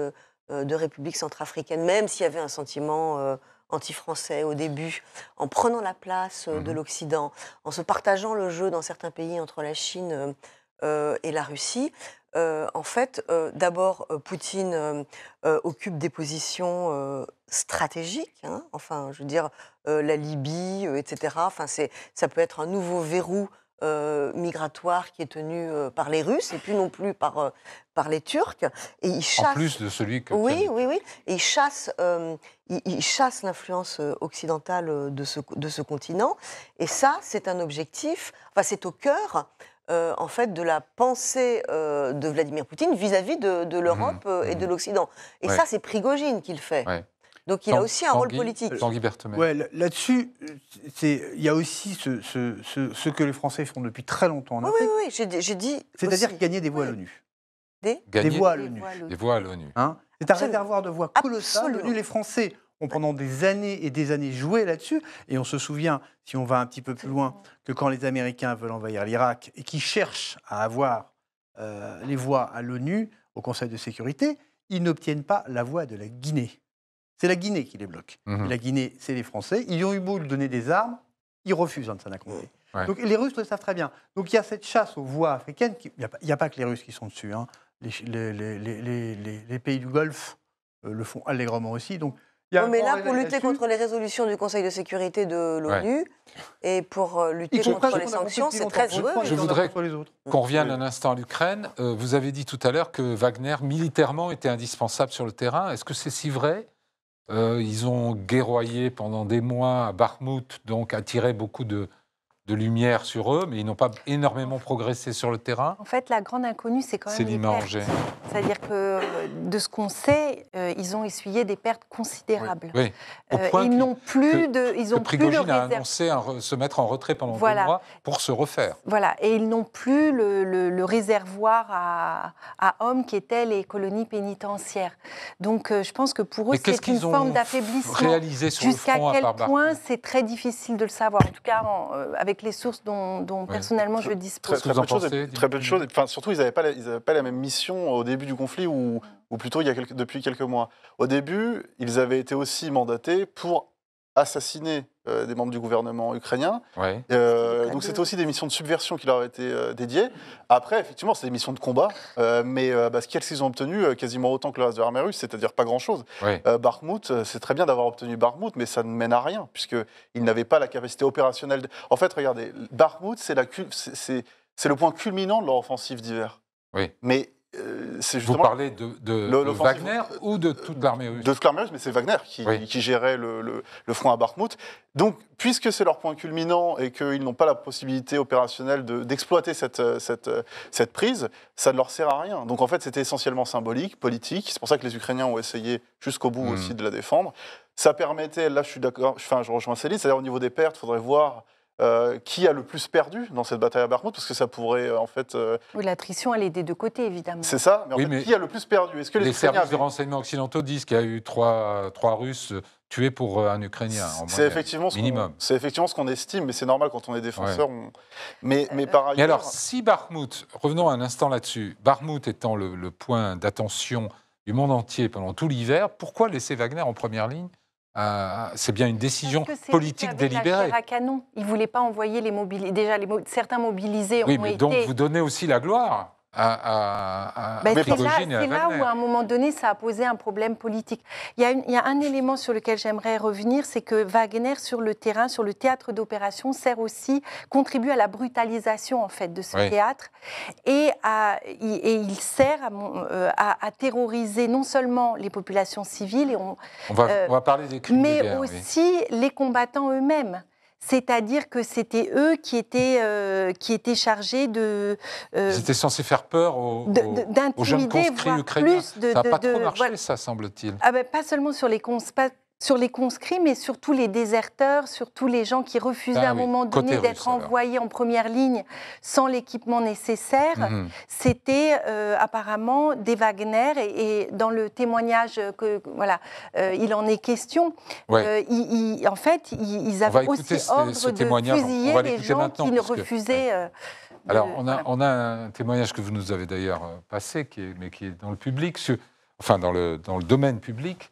de République centrafricaine, même s'il y avait un sentiment anti-français au début, en prenant la place euh, de mhm. l'Occident, en se partageant le jeu dans certains pays entre la Chine euh, euh, et la Russie, en fait, d'abord, Poutine occupe des positions stratégiques. Hein. enfin, je veux dire, la Libye, etc. Enfin, ça peut être un nouveau verrou euh, migratoire qui est tenu euh, par les Russes et puis non plus par, euh, par les Turcs. Et ils chassent... En plus de celui que... Oui, oui, oui. Et ils chassent, l'influence occidentale de ce, de ce continent. Et ça, c'est un objectif, enfin c'est au cœur en fait de la pensée de Vladimir Poutine vis-à-vis de, mhm. l'Europe et de mhm. l'Occident. Et ça, c'est Prigogine qui le fait. Donc il a aussi un rôle politique. Tanguy Ouais, là-dessus, il y a aussi ce, que les Français font depuis très longtemps en Afrique. Oui, oui, oui, j'ai dit. C'est-à-dire gagner des voix à l'ONU. Des, des, voix à l'ONU. Des voix à l'ONU. Hein. c'est un réservoir de voix colossal. Les Français ont pendant des années et des années joué là-dessus. Et on se souvient, si on va un petit peu plus loin, que quand les Américains veulent envahir l'Irak et qu'ils cherchent à avoir euh, les voix à l'ONU, au Conseil de sécurité, ils n'obtiennent pas la voix de la Guinée. C'est la Guinée qui les bloque. Mhm. La Guinée, c'est les Français. Ils ont eu beau lui donner des armes, ils refusent de s'en Ouais. Donc les Russes le savent très bien. Donc il y a cette chasse aux voies africaines. Il n'y a, pas que les Russes qui sont dessus. Hein. Les, pays du Golfe euh, le font allègrement aussi. Donc, mais là, pour lutter contre les résolutions du Conseil de sécurité de l'ONU et pour euh, lutter contre les sanctions, c'est très heureux. Je voudrais qu'on revienne un instant à l'Ukraine. Euh, vous avez dit tout à l'heure que Wagner, militairement, était indispensable sur le terrain. Est-ce que c'est si vrai euh, ils ont guerroyé pendant des mois à Bakhmut, donc attiré beaucoup de, de lumière sur eux, mais ils n'ont pas énormément progressé sur le terrain. En fait, la grande inconnue, c'est quand même. C'est C'est-à-dire que euh, de ce qu'on sait, euh, ils ont essuyé des pertes considérables. Oui. Euh, ils n'ont plus de. Ils ont plus a annoncé se mettre en retrait pendant voilà. deux mois pour se refaire. Voilà, et ils n'ont plus le, réservoir à, hommes qui étaient les colonies pénitentiaires. Donc je pense que pour eux, c'est une forme d'affaiblissement. Réalisé Jusqu'à quel point, c'est très difficile de le savoir. En tout cas, avec les sources dont, personnellement je dispose. Très, peu, de très de choses, enfin, surtout ils n'avaient pas, pas, la même mission au début du conflit ou, ou plutôt il y a depuis quelques mois. Au début, ils avaient été aussi mandatés pour assassiné euh, des membres du gouvernement ukrainien. Euh, donc c'était aussi des missions de subversion qui leur avaient été euh, dédiées. Après, effectivement, c'est des missions de combat, mais bah, ce qu'ils ont obtenu, quasiment autant que le reste de l'armée russe, c'est-à-dire pas grand-chose. Ouais. c'est très bien d'avoir obtenu Barkmout, mais ça ne mène à rien, puisqu'ils n'avaient pas la capacité opérationnelle. En fait, regardez, Barkmout, c'est le point culminant de leur offensive d'hiver. Oui. Mais euh, Vous parlez de, Wagner ou de toute l'armée russe De toute l'armée russe, mais c'est Wagner qui, gérait le, front à Bakhmut. Donc, puisque c'est leur point culminant et qu'ils n'ont pas la possibilité opérationnelle d'exploiter cette, cette, cette, prise, ça ne leur sert à rien. Donc, en fait, c'était essentiellement symbolique, politique. C'est pour ça que les Ukrainiens ont essayé jusqu'au bout hmm. aussi de la défendre. Ça permettait, là, je suis d'accord, enfin, je rejoins Céline, c'est-à-dire au niveau des pertes, il faudrait voir euh, qui a le plus perdu dans cette bataille à Bakhmut Parce que ça pourrait, euh, en fait. Euh... Oui, la elle est des deux côtés, évidemment. C'est ça, mais, fait, qui a le plus perdu Est-ce que les, services de renseignement occidentaux disent qu'il y a eu trois, Russes tués pour euh, un Ukrainien C'est effectivement, ce minimum. C'est effectivement ce qu'on estime, mais c'est normal quand on est défenseur. Mais, mais par ailleurs. Mais alors, si Bakhmut, revenons un instant là-dessus, Bakhmut étant le point d'attention du monde entier pendant tout l'hiver, pourquoi laisser Wagner en première ligne c'est bien une décision politique délibérée. La canon. Ils ne voulaient pas envoyer les mobilisés. Déjà, certains mobilisés oui, mais donc vous donnez aussi la gloire à, bah, à, c'est là, où, à un moment donné, ça a posé un problème politique. Il y a, un élément sur lequel j'aimerais revenir, c'est que Wagner, sur le terrain, sur le théâtre d'opération, sert aussi, contribue à la brutalisation, en fait, de ce théâtre. Et, il sert euh, à, terroriser non seulement les populations civiles, et on, euh, va, parler des mais aussi les combattants eux-mêmes. C'est-à-dire que c'était eux qui étaient, euh, qui étaient chargés de. Euh, Ils étaient censés faire peur aux, jeunes conscrits ukrainiens. ça n'a pas trop marché, ça, semble-t-il. Ah ben, pas seulement sur les conscrits, sur les conscrits, mais surtout les déserteurs, sur tous les gens qui refusaient ah à un moment donné d'être envoyés en première ligne sans l'équipement nécessaire. Mhm. C'était euh, apparemment des Wagner, et, dans le témoignage que voilà, euh, il en est question. Euh, en fait, ils avaient aussi ordre de fusiller les gens qui ne refusaient. Alors, on a, un témoignage que vous nous avez d'ailleurs passé, qui est, mais qui est dans le public, enfin dans le, dans le domaine public,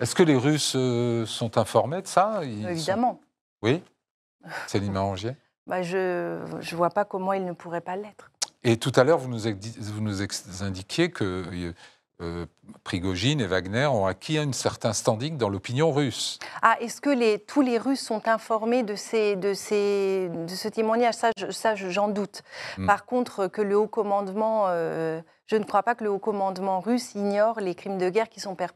Est-ce que les Russes euh, sont informés de ça Évidemment. Oui C'est l'image. <laughs> bah Je ne vois pas comment ils ne pourraient pas l'être. Et tout à l'heure, vous nous, vous nous indiquiez que euh, euh, Prigogine et Wagner ont acquis un certain standing dans l'opinion russe. Ah, est-ce que tous les Russes sont informés de, ces, de, ces, de ce témoignage Ça, j'en doute. Hmm. Par contre, que le haut commandement, euh, je ne crois pas que le haut commandement russe ignore les crimes de guerre qui sont par,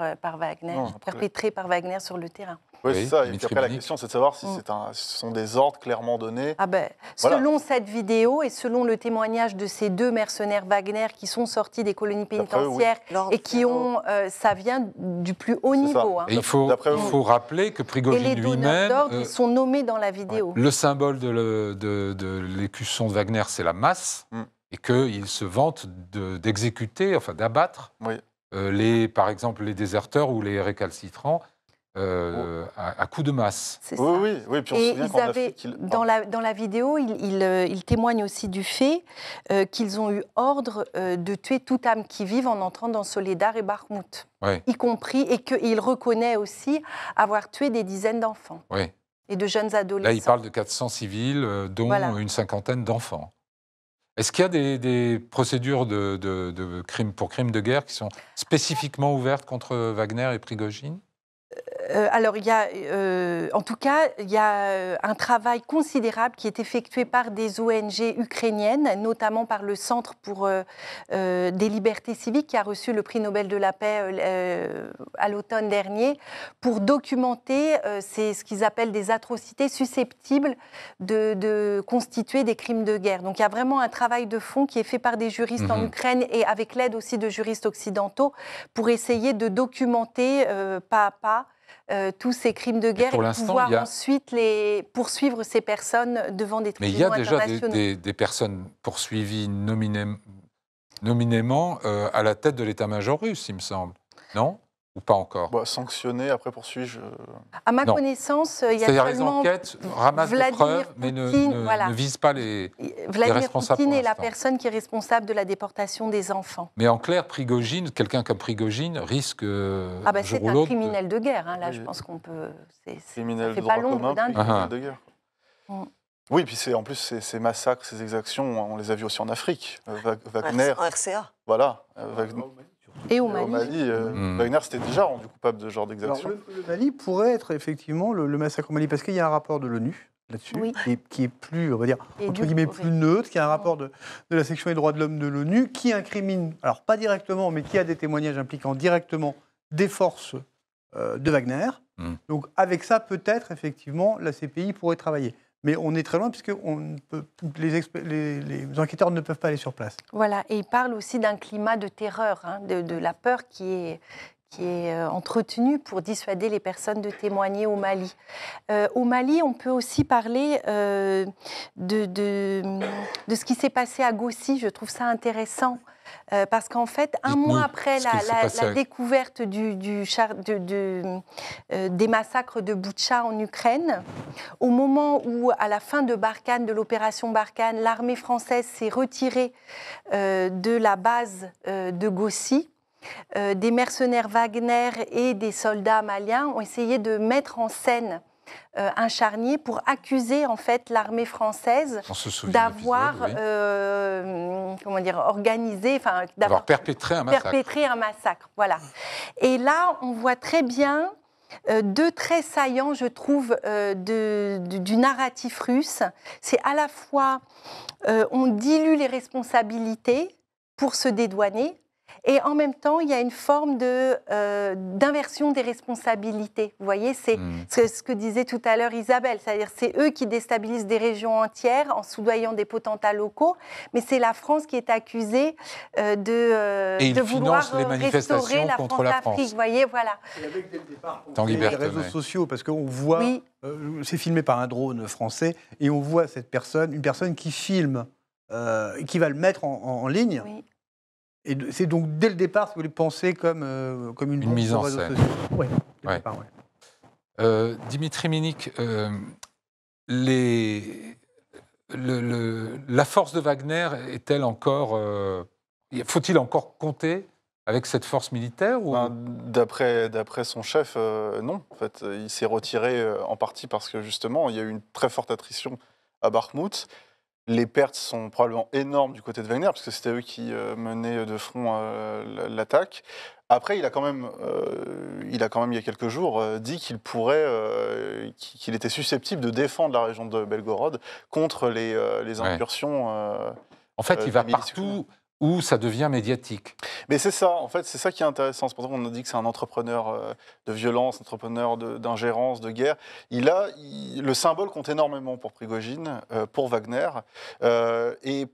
euh, par Wagner, perpétrés par Wagner sur le terrain. Oui, c'est ça. Et puis après, la question, c'est de savoir si, mm. c'est ce sont des ordres clairement donnés. Ah ben, Selon cette vidéo et selon le témoignage de ces deux mercenaires Wagner qui sont sortis des colonies pénitentiaires et qui ont. Euh, ça vient du plus haut niveau. Hein. il faut, rappeler que Prigogine lui-même. ordres ils euh, sont nommés dans la vidéo. Le symbole de, l'écusson de Wagner, c'est la masse. Mm. Et qu'il se vante d'exécuter, enfin d'abattre, euh, les, par exemple les déserteurs ou les récalcitrants euh, oh. à, coup de masse. Oui, oui, oui, puis on se dans, la, dans la vidéo, il, euh, témoigne aussi du fait euh, qu'ils ont eu ordre de tuer toute âme qui vive en entrant dans Soledar et Barmout, y compris, et qu'il reconnaît aussi avoir tué des dizaines d'enfants Oui. et de jeunes adolescents. Là, il parle de 400 civils, dont une cinquantaine d'enfants. Est-ce qu'il y a des, procédures de, pour crimes de guerre qui sont spécifiquement ouvertes contre Wagner et Prigogine euh, alors, il y a, euh, en tout cas, il y a euh, un travail considérable qui est effectué par des ONG ukrainiennes, notamment par le Centre pour des libertés civiques qui a reçu le prix Nobel de la paix à l'automne dernier, pour documenter ce qu'ils appellent des atrocités susceptibles de, constituer des crimes de guerre. Donc, il y a vraiment un travail de fond qui est fait par des juristes en mhm. Ukraine et avec l'aide aussi de juristes occidentaux pour essayer de documenter pas à pas euh, tous ces crimes de guerre et, pouvoir ensuite les poursuivre ces personnes devant des tribunaux internationaux. Mais il y a déjà des, personnes poursuivies nominément euh, à la tête de l'état-major russe, il me semble. Non ou pas encore bah, Sanctionné, après poursuis je... À ma connaissance, euh, il y a C'est-à-dire les enquêtes ramassent des preuves, mais ne, vise visent pas les, Vladimir les Poutine est la personne qui est responsable de la déportation des enfants. Mais en clair, Prigogine, quelqu'un comme Prigogine risque... ah bah euh, c'est un criminel de, guerre, hein, là, je pense qu'on peut... C'est, criminel de pas long, d'un criminel de guerre. Ah. Mm. Oui, puis en plus ces, massacres, ces exactions, on les a vus aussi en Afrique. Euh, Wagner, en RCA. Voilà. Et au Mali. Euh, hmm. Wagner s'était déjà rendu coupable de ce genre d'exactions. Le, Mali pourrait être effectivement le, massacre au Mali, parce qu'il y a un rapport de l'ONU là-dessus, qui est plus, on va dire, entre guillemets, plus neutre, qui a un rapport de, la section des droits de l'homme de l'ONU, qui incrimine, alors pas directement, mais qui a des témoignages impliquant directement des forces euh, de Wagner. Hmm. Donc avec ça, peut-être, effectivement, la CPI pourrait travailler. Mais on est très loin puisque les, enquêteurs ne peuvent pas aller sur place. Voilà, et il parle aussi d'un climat de terreur, hein, de, la peur qui est, qui est euh, entretenue pour dissuader les personnes de témoigner au Mali. Euh, au Mali, on peut aussi parler euh, de, de, de, ce qui s'est passé à Gossi, je trouve ça intéressant. Euh, parce qu'en fait, un mois après la, découverte euh, des massacres de Boutcha en Ukraine, au moment où, à la fin de de l'opération Barkhane, l'armée française s'est retirée euh, de la base de Gossi, des mercenaires Wagner et des soldats maliens ont essayé de mettre en scène euh, un charnier pour accuser en fait l'armée française d'avoir euh, comment dire organisé, enfin d'avoir perpétré un massacre. voilà. Et là, on voit très bien euh, deux traits saillants, je trouve, du narratif russe. C'est à la fois, on dilue les responsabilités pour se dédouaner, et en même temps, il y a une forme de, euh, d'inversion des responsabilités. Vous voyez, c'est mm. ce que disait tout à l'heure Isabelle, c'est-à-dire c'est eux qui déstabilisent des régions entières en soudoyant des potentats locaux, mais c'est la France qui est accusée euh, de, euh, de vouloir restaurer la France, Vous voyez, voilà. Et avec dès le départ, les réseaux sociaux, parce qu'on voit, c'est filmé par un drone français, et on voit cette personne, une personne qui filme, qui va le mettre en, en ligne. Oui et c'est donc dès le départ, si vous voulez pensez comme, euh, comme une, mise en scène. Euh, Dimitri Minik, euh, la force de Wagner est-elle encore. Faut-il encore compter avec cette force militaire ou... Ben, d'après, d'après son chef, non. En fait, il s'est retiré en partie parce que justement, il y a eu une très forte attrition à Bakhmut. Les pertes sont probablement énormes du côté de Wagner, parce que c'était eux qui euh, menaient de front euh, l'attaque. Après, il a quand même, euh, il a quand même il y a quelques jours dit qu'il pourrait, qu'il était susceptible de défendre la région de Belgorod contre les, incursions. en fait, il va partout où ça devient médiatique. Mais c'est ça, en fait, c'est ça qui est intéressant. C'est pour ça qu'on a dit que c'est un entrepreneur euh, de violence, entrepreneur d'ingérence, de, guerre. Il a, le symbole compte énormément pour Prigogine, euh, pour Wagner, euh, et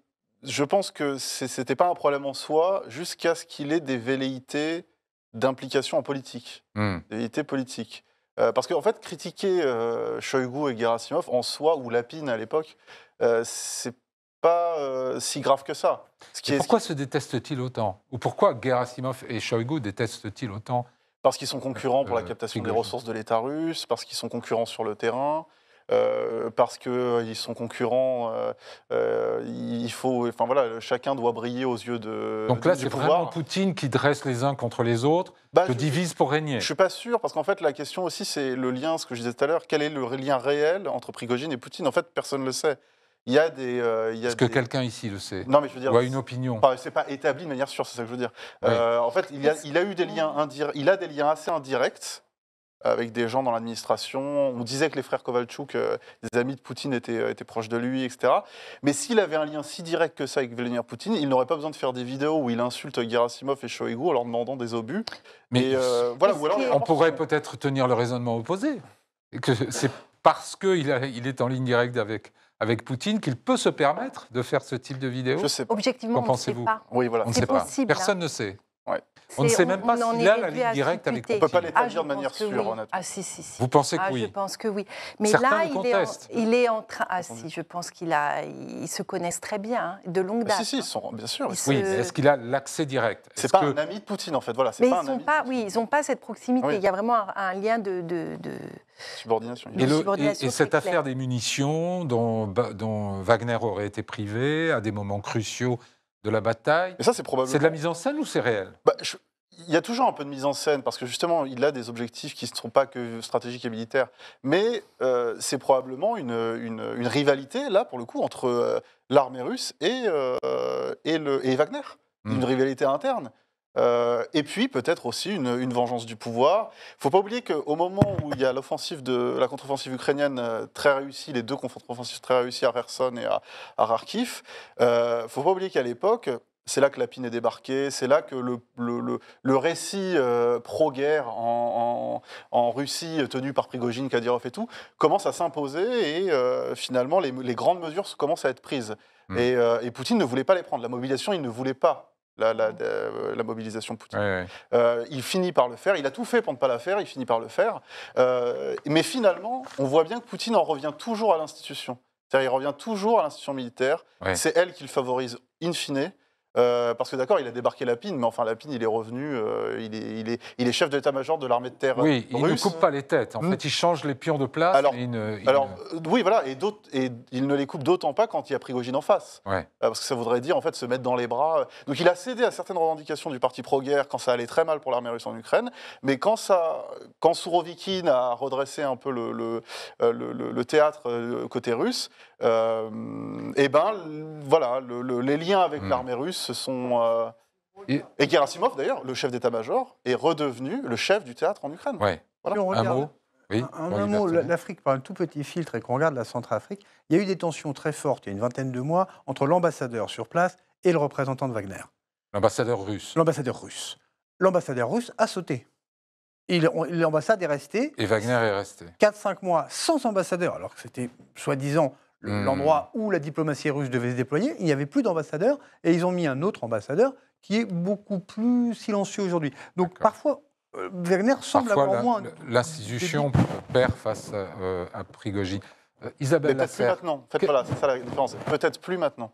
je pense que c'était pas un problème en soi jusqu'à ce qu'il ait des velléités d'implication en politique, hmm. des velléités politiques. parce qu'en en fait, critiquer Shoigu et Gerasimov en soi, ou Lapine à l'époque, euh, c'est pas euh, si grave que ça. pourquoi se détestent-ils autant Ou pourquoi Gerasimov et Shoigu détestent-ils autant Parce qu'ils sont concurrents pour la euh, captation des ressources de l'État russe, parce qu'ils sont concurrents sur le terrain. Euh, parce qu'ils sont concurrents. il faut, enfin voilà, chacun doit briller aux yeux de. Donc là, c'est vraiment Poutine qui dresse les uns contre les autres, qui bah, que divise pour régner. Je suis pas sûr, parce qu'en fait, la question aussi, c'est le lien, ce que je disais tout à l'heure, quel est le lien réel entre Prigogine et Poutine En fait, personne ne le sait. Il y a des. Euh, est-ce que quelqu'un ici le sait Non, mais je veux dire. Ou a une opinion. C'est pas établi de manière sûre, c'est ça que je veux dire. Euh, en fait, il, a, il a, eu des liens il a des liens assez indirects avec des gens dans l'administration. On disait que les frères Kovalchuk, euh, des amis de Poutine, étaient, étaient, proches de lui, etc. Mais s'il avait un lien si direct que ça avec Vladimir Poutine, il n'aurait pas besoin de faire des vidéos où il insulte Gerasimov et Shoigu en leur demandant des obus. Mais voilà, on pourrait peut-être tenir le raisonnement opposé. C'est parce qu'il il est en ligne directe avec avec Poutine qu'il peut se permettre de faire ce type de vidéo Je sais pas. Objectivement, on ne sait pas. Oui, voilà. On Personne ne sait. On ne sait même pas s'il a la ligne directe avec Poutine. On ne peut pas l'établir ah, de manière sûre, oui. Ah, si, si, si. Vous pensez que ah, oui Je pense que oui. Mais là, il, est en, train. Ah, si, je pense qu'ils se connaissent très bien, hein, de longue date. Ah, si, si, ils hein. sont, bien sûr. oui, mais est-ce qu'il a l'accès direct C'est n'est pas un ami de Poutine, en fait. Voilà, mais pas ils n'ont pas, oui, pas cette proximité. Il y a vraiment un, lien de. de, Subordination. Et, cette affaire des munitions dont Wagner aurait été privé à des moments cruciaux de la bataille. Et ça, c'est probablement. C'est de la mise en scène ou c'est réel bah, Il y a toujours un peu de mise en scène parce que justement, il a des objectifs qui ne sont pas que stratégiques et militaires. Mais euh, c'est probablement une, rivalité, là, pour le coup, entre euh, l'armée russe et, euh, et, le, Wagner. Hmm. Une rivalité interne. Euh, et puis peut-être aussi une, vengeance du pouvoir. Il ne faut pas oublier qu'au moment où il y a l'offensive de la contre-offensive ukrainienne euh, très réussie, les deux contre-offensives très réussies à Kherson et à, Kharkiv, il euh, ne faut pas oublier qu'à l'époque, c'est là que Lapine est débarquée, c'est là que le, le, récit pro-guerre en, Russie, tenu par Prigogine, Kadyrov et tout, commence à s'imposer et finalement les, grandes mesures commencent à être prises. Mm. et Poutine ne voulait pas les prendre. La mobilisation, il ne voulait pas la, la, la mobilisation Poutine. Euh, il finit par le faire, il a tout fait pour ne pas la faire, il finit par le faire. Euh, mais finalement, on voit bien que Poutine en revient toujours à l'institution. cest il revient toujours à l'institution militaire, c'est elle qu'il favorise in fine. Euh, parce que d'accord, il a débarqué Lapine, mais enfin Lapine, il est revenu, euh, il, est, chef détat major de l'armée de terre. Oui, il ne coupe pas les têtes. En hmm. fait, il change les pions de place. Alors, euh, oui, voilà, et, il ne les coupe d'autant pas quand il y a Prigogine en face. parce que ça voudrait dire, en fait, se mettre dans les bras. Donc il a cédé à certaines revendications du parti pro-guerre quand ça allait très mal pour l'armée russe en Ukraine, mais quand, ça, quand Sourovikine a redressé un peu le théâtre côté russe, et euh, eh ben voilà, les liens avec hmm. l'armée russe se sont euh, et, et d'ailleurs, le chef d'état-major, est redevenu le chef du théâtre en Ukraine. Ouais. un mot, oui, l'Afrique par un tout petit filtre et qu'on regarde la Centrafrique, il y a eu des tensions très fortes il y a une vingtaine de mois entre l'ambassadeur sur place et le représentant de Wagner. L'ambassadeur russe. L'ambassadeur russe. L'ambassadeur russe a sauté. L'ambassade est restée. Et Wagner est resté. 4-5 mois sans ambassadeur, alors que c'était soi-disant Hmm. l'endroit où la diplomatie russe devait se déployer, il n'y avait plus d'ambassadeur et ils ont mis un autre ambassadeur qui est beaucoup plus silencieux aujourd'hui. Donc parfois, euh, Werner semble avoir moins. L'institution perd face euh, à Prigogine. Isabelle Peut-être Peut-être plus maintenant.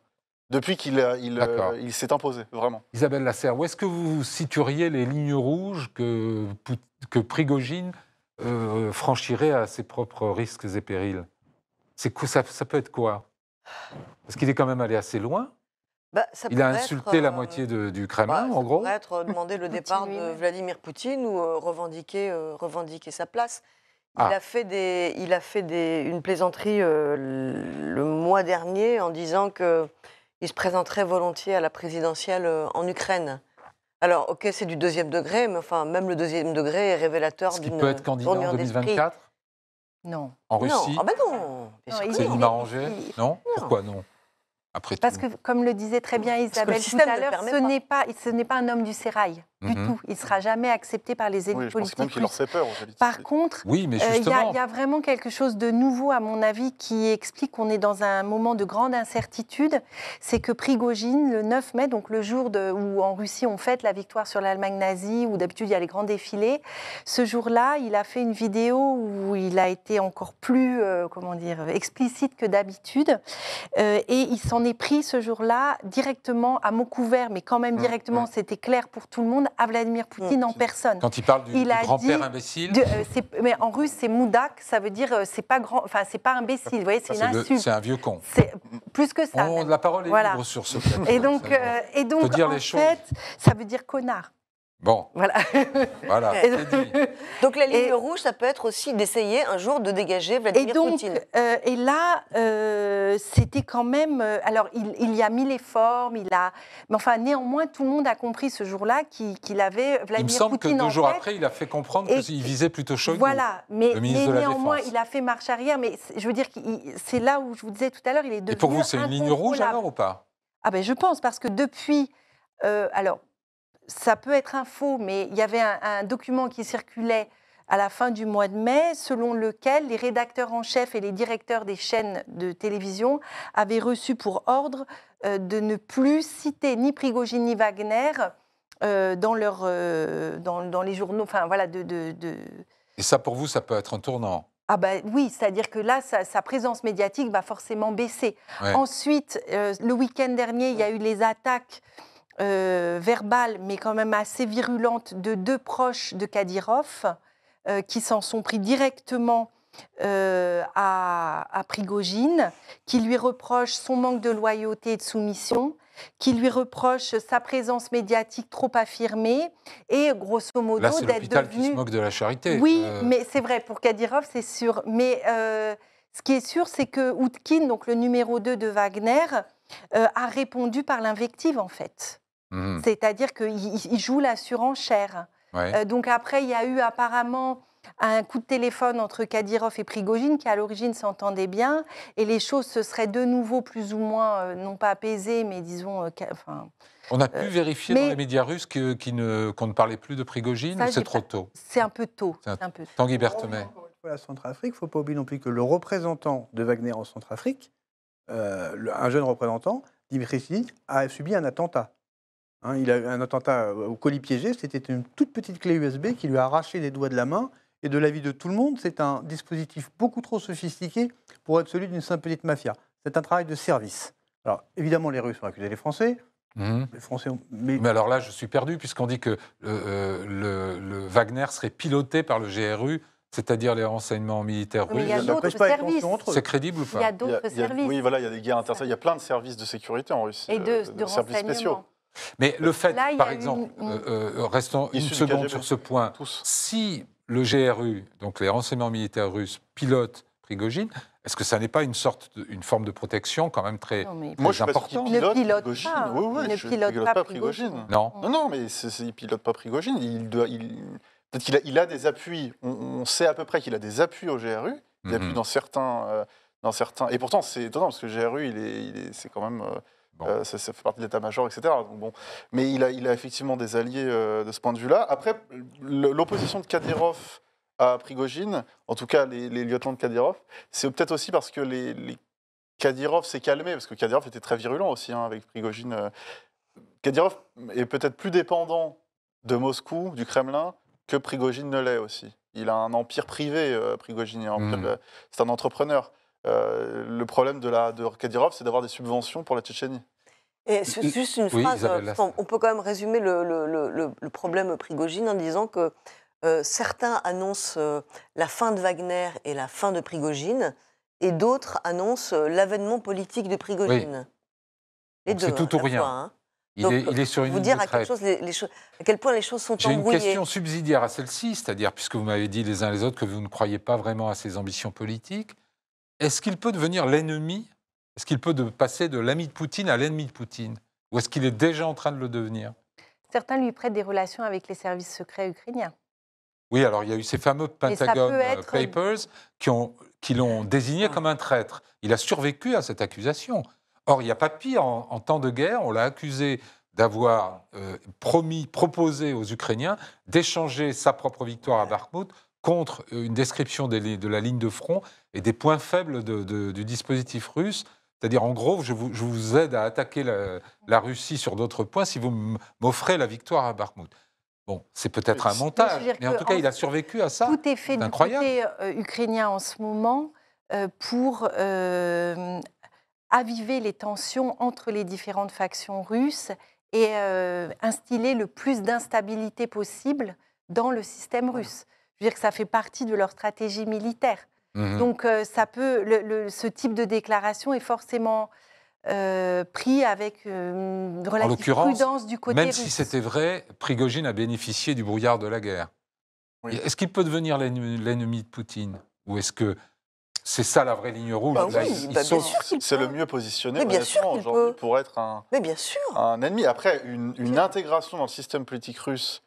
Depuis qu'il euh, s'est imposé, vraiment. Isabelle Lasserre, où est-ce que vous situeriez les lignes rouges que, que Prigogine franchirait à ses propres risques et périls c'est ça, ça peut être quoi Parce qu'il est quand même allé assez loin. Bah, il a insulté la euh, moitié du bah, Kremlin, en gros. Ça pourrait être demander le <laughs> départ de Vladimir Poutine ou euh, revendiquer, euh, revendiquer sa place. Il ah. a fait, des, il a fait des, une plaisanterie le mois dernier en disant qu'il se présenterait volontiers à la présidentielle en Ukraine. Alors, ok, c'est du deuxième degré, mais enfin, même le deuxième degré est révélateur d'une. Il peut être candidat en 2024 Non. En Russie Ah ben non c'est il m'a Non Pourquoi non Après Parce que, comme le disait très bien Isabelle tout à l'heure, ce n'est pas, un homme du sérail du mhm. tout. Il ne sera jamais accepté par les élites oui, politiques. par contre, oui, euh, il y, a vraiment quelque chose de nouveau, à mon avis, qui explique qu'on est dans un moment de grande incertitude. C'est que Prigogine, le 9 mai, donc le jour de, où en Russie on fête la victoire sur l'Allemagne nazie, où d'habitude il y a les grands défilés, ce jour-là, il a fait une vidéo où il a été encore plus, euh, comment dire, explicite que d'habitude. Euh, et il s'en est pris ce jour-là directement à mot couvert, mais quand même mmh, directement, mmh. c'était clair pour tout le monde, à Vladimir Poutine mm. en personne. Quand il parle du, grand-père imbécile euh, Mais en russe, c'est moudak, ça veut dire euh, c'est pas grand, enfin c'est pas imbécile, vous voyez, c'est une insulte. C'est un vieux con. C'est plus que ça. Oh, la parole est libre sur ce plateau. Et donc, euh, et donc en fait, ça veut dire connard. Bon. Voilà. voilà donc la ligne rouge, ça peut être aussi d'essayer un jour de dégager Vladimir et donc, Poutine. Euh, et là, euh, c'était quand même. Euh, alors il, y a mis les formes, il a. Mais enfin, néanmoins, tout le monde a compris ce jour-là qu'il avait Vladimir Poutine. Il me semble que deux jours après, il a fait comprendre qu'il visait plutôt Shoigu. Voilà, mais, mais néanmoins, il a fait marche arrière. Mais je veux dire, c'est là où je vous disais tout à l'heure, il est devenu. Et pour vous, c'est une ligne rouge alors ou pas Ah ben, je pense parce que depuis. alors, ça peut être un faux, mais il y avait un, document qui circulait à la fin du mois de mai, selon lequel les rédacteurs en chef et les directeurs des chaînes de télévision avaient reçu pour ordre euh, de ne plus citer ni Prigogine ni Wagner euh, dans, leur, euh, dans, les journaux. Enfin, voilà, de, de, de... Et ça, pour vous, ça peut être un tournant ah ben oui, c'est-à-dire que là, sa, présence médiatique va forcément baisser. Ensuite, le week-end dernier, il y a eu les attaques Verbales, euh, verbale, mais quand même assez virulente, de deux proches de Kadyrov euh, qui s'en sont pris directement euh, à, Prigogine, qui lui reprochent son manque de loyauté et de soumission, qui lui reprochent sa présence médiatique trop affirmée et grosso modo d'être devenu. qui se moque de la charité. Oui, mais c'est vrai pour Kadyrov, c'est sûr. Mais ce qui est sûr, c'est que Outkin, donc le numéro 2 de Wagner, a répondu par l'invective en fait. Mhm. C'est-à-dire qu'il joue la surenchère. Euh, donc après, il y a eu apparemment un coup de téléphone entre Kadyrov et Prigogine, qui à l'origine s'entendaient bien, et les choses se seraient de nouveau plus ou moins, euh, non pas apaisées, mais disons... Euh, on a pu vérifier dans les médias russes qu'on ne, parlait plus de Prigogine, ou c'est trop tôt C'est un peu tôt. Tanguy il ne faut pas oublier non plus que le représentant de Wagner en Centrafrique, un jeune représentant, Dimitri, a subi un attentat. Hein, il a eu un attentat euh, au colis piégé, c'était une toute petite clé USB qui lui a arraché les doigts de la main. Et de l'avis de tout le monde, c'est un dispositif beaucoup trop sophistiqué pour être celui d'une simple petite mafia. C'est un travail de service. Alors évidemment, les Russes ont accusé les Français, mhm. Les Français mais... alors là, je suis perdu, puisqu'on dit que euh, euh, le, Wagner serait piloté par le GRU, c'est-à-dire les renseignements militaires russes. Mais il y a d'autres services. C'est crédible ou pas Il y a d'autres services. Oui, voilà, il y a des guerres internes, il y a plein de services de sécurité en Russie. Et de, de spéciaux. Mais le fait, par exemple, euh, euh, euh, restons une seconde sur ce point, si le GRU, donc les renseignements militaires russes, pilote Prigogine, est-ce que ça n'est pas une sorte, une forme de protection quand même très, moi, je Ne pilote ne pilote pas, Prigogine. Non. non, mais il ne pilote pas Prigogine. Il doit, il, peut-être qu'il a, des appuis. On, sait à peu près qu'il a des appuis au GRU, des mhm. appuis dans certains, dans certains. Et pourtant, c'est étonnant parce que le GRU, il est, c'est quand même. Euh, ça, fait partie de l'état-major, etc. bon. Mais il a, effectivement des alliés euh, de ce point de vue-là. Après, l'opposition de Kadyrov à Prigogine, en tout cas les, lieutenants de Kadyrov, c'est peut-être aussi parce que les, Kadyrov s'est calmé, parce que Kadyrov était très virulent aussi hein, avec Prigogine. Euh. Kadyrov est peut-être plus dépendant de Moscou, du Kremlin, que Prigogine ne l'est aussi. Il a un empire privé, euh, Prigogine. Hmm. C'est un entrepreneur. Euh, le problème de, la, de Kadyrov, c'est d'avoir des subventions pour la Tchétchénie. Et juste une phrase, euh, on peut quand même résumer le, le, problème Prigogine en disant que euh, certains annoncent la fin de Wagner et la fin de Prigogine, et d'autres annoncent l'avènement politique de Prigogine. C'est tout ou rien. Hein. il, est, sur une vous dire à, quel point les choses sont embrouillées. J'ai une question subsidiaire à celle-ci, c'est-à-dire puisque vous m'avez dit les uns les autres que vous ne croyez pas vraiment à ces ambitions politiques, est-ce qu'il peut devenir l'ennemi Est-ce qu'il peut passer de l'ami de Poutine à l'ennemi de Poutine Ou est-ce qu'il est déjà en train de le devenir Certains lui prêtent des relations avec les services secrets ukrainiens. Oui, alors il y a eu ces fameux Pentagon euh, Papers qui, l'ont désigné ah. comme un traître. Il a survécu à cette accusation. Or, il n'y a pas pire. En, temps de guerre, on l'a accusé d'avoir euh, promis, proposé aux Ukrainiens d'échanger sa propre victoire à Bakhmut contre une description de la ligne de front et des points faibles du dispositif russe. C'est-à-dire, en gros, je vous, aide à attaquer la, Russie sur d'autres points si vous m'offrez la victoire à Bakhmut. Bon, c'est peut-être un montage, mais en tout cas, il a survécu à ça. Tout est fait du côté euh, ukrainien en ce moment euh, pour euh, aviver les tensions entre les différentes factions russes et euh, instiller le plus d'instabilité possible dans le système russe. Je veux dire que ça fait partie de leur stratégie militaire. Mhm. Donc, euh, ça peut, ce type de déclaration est forcément euh, pris avec euh, relative prudence du côté même si c'était vrai, Prigogine a bénéficié du brouillard de la guerre. Est-ce qu'il peut devenir l'ennemi de Poutine Ou est-ce que c'est ça la vraie ligne rouge bah bah C'est le mieux positionné sûr pour être un, bien sûr. un ennemi. Après, une intégration dans le système politique russe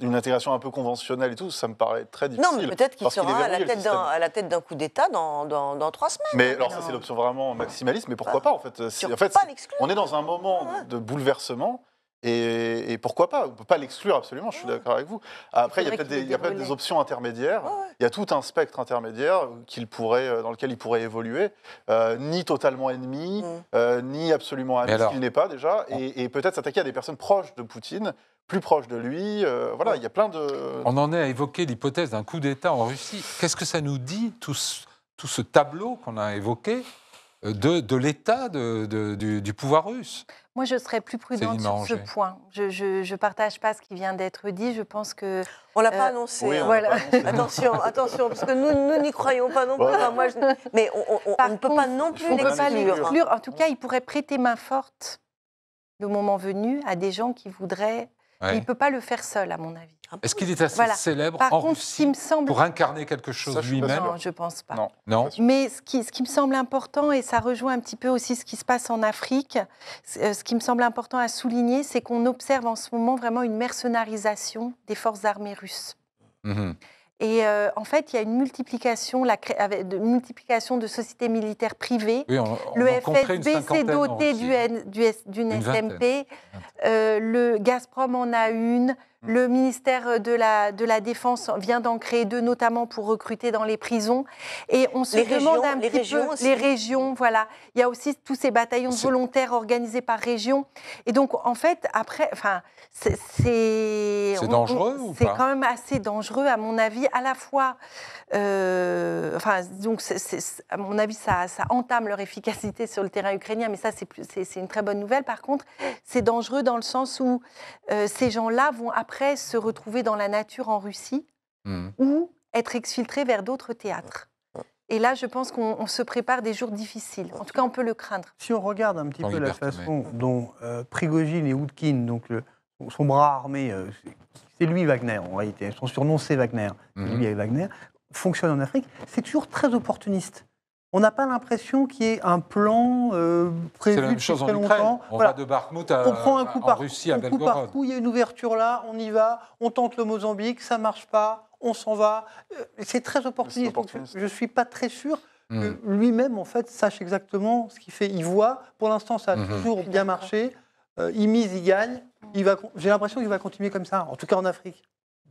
une intégration un peu conventionnelle et tout, ça me paraît très difficile. Non, mais peut-être qu'il sera à, la tête d'un coup d'État dans, dans, trois semaines. Mais alors ça, c'est l'option vraiment maximaliste, mais pourquoi bah, pas en fait, en fait On est dans un moment de bouleversement. Et, pourquoi pas On ne peut pas l'exclure absolument, je suis d'accord avec vous. Après, il y a peut-être des, options intermédiaires. Il y a tout un spectre intermédiaire pourrait, euh, dans lequel il pourrait évoluer, euh, ni totalement ennemi, mm. euh, ni absolument ami, ce qu'il n'est pas déjà, et, et peut-être s'attaquer à des personnes proches de Poutine plus proche de lui. Euh, voilà, il y a plein de. On en est à évoquer l'hypothèse d'un coup d'État en Russie. Qu'est-ce que ça nous dit, tout ce, tout ce tableau qu'on a évoqué euh, de, l'État du, pouvoir russe Moi, je serais plus prudente sur ce point. Je ne partage pas ce qui vient d'être dit. Je pense que. On ne l'a pas euh, annoncé. Hein. voilà. attention, attention, parce que nous n'y croyons pas non plus. moi, je... Mais on, on ne peut pas non plus l'exclure. En tout cas, il pourrait prêter main forte le moment venu à des gens qui voudraient il ne peut pas le faire seul, à mon avis. Ah Est-ce qu'il est assez célèbre en Russie pour incarner quelque chose lui-même Non, je ne pense pas. Non. Mais ce qui, ce qui me semble important, et ça rejoint un petit peu aussi ce qui se passe en Afrique, euh, ce qui me semble important à souligner, c'est qu'on observe en ce moment vraiment une mercenarisation des forces armées russes. Mmh et euh, en fait, il y a une multiplication, la de, sociétés militaires privées. le FSB s'est doté d'une SMP. Euh, le Gazprom en a une. Le ministère de la, de la Défense vient d'en créer deux, notamment pour recruter dans les prisons. Et on se demande un les petit régions peu les régions. Voilà, il y a aussi tous ces bataillons volontaires organisés par région. Et donc, en fait, après, enfin, c'est c'est dangereux ou ou C'est quand même assez dangereux, à mon avis, à la fois. Euh, enfin, donc, à mon avis, ça, ça entame leur efficacité sur le terrain ukrainien. Mais ça, c'est une très bonne nouvelle. Par contre, c'est dangereux dans le sens où euh, ces gens-là vont se retrouver dans la nature en Russie mmh. ou être exfiltré vers d'autres théâtres. Et là, je pense qu'on se prépare des jours difficiles. En tout cas, on peut le craindre. Si on regarde un petit peu la façon dont euh, Prigogine et Woodkin, donc son bras armé, euh, c'est lui Wagner en réalité. Son surnom, c'est Wagner. Mmh. Lui et Wagner fonctionne en Afrique. C'est toujours très opportuniste on n'a pas l'impression qu'il y ait un plan euh, prévu depuis très longtemps. On de à, on prend un coup par, Russie, à un coup il y a une ouverture là, on y va, on tente le Mozambique, ça marche pas, on s'en va. Euh, c'est très opportuniste. Je ne suis pas très sûr hmm. que lui-même, en fait, sache exactement ce qu'il fait. Il voit, pour l'instant, ça a hmm. toujours bien marché. Euh, il mise, il gagne. J'ai l'impression qu'il va continuer comme ça, en tout cas en Afrique.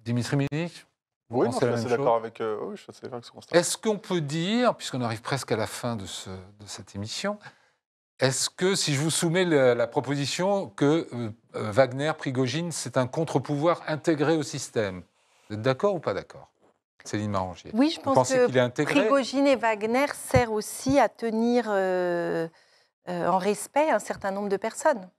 Dimitri Minich. Euh, oui, je suis assez d'accord avec, ce constat. Est-ce qu'on peut dire, puisqu'on arrive presque à la fin de, ce, de cette émission, est-ce que, si je vous soumets la, proposition que euh, euh, Wagner, Prigogine, c'est un contre-pouvoir intégré au système, vous êtes d'accord ou pas d'accord Céline Marangier. Oui, je pense que est intégré Prigogine et Wagner servent aussi à tenir en respect un certain nombre de personnes,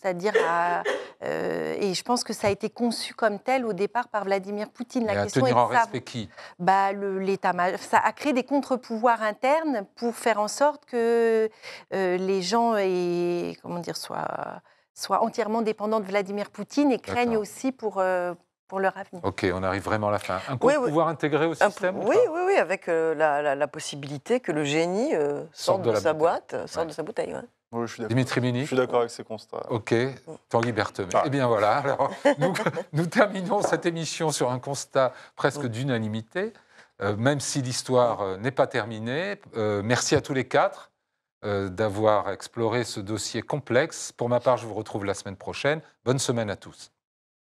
c'est-à-dire à euh, et je pense que ça a été conçu comme tel au départ par Vladimir Poutine. La et question à en respect qui bah, l'État. Ça a créé des contre-pouvoirs internes pour faire en sorte que euh, les gens et comment dire soient, soient entièrement dépendants de Vladimir Poutine et craignent aussi pour. Euh, pour leur avenir. Ok, on arrive vraiment à la fin. Un contre pouvoir intégré au système Oui, oui, oui, avec la, possibilité que le génie sorte, de, sa boîte, sorte de sa bouteille. Oui, je suis Dimitri Je suis d'accord avec ces constats. Ok, Tanguy Berthemet. Ah. Eh bien voilà, <laughs> nous, terminons cette émission sur un constat presque mm. d'unanimité, euh, même si l'histoire euh, n'est pas terminée. Euh, merci à tous les quatre d'avoir exploré ce dossier complexe. Pour ma part, je vous retrouve la semaine prochaine. Bonne semaine à tous.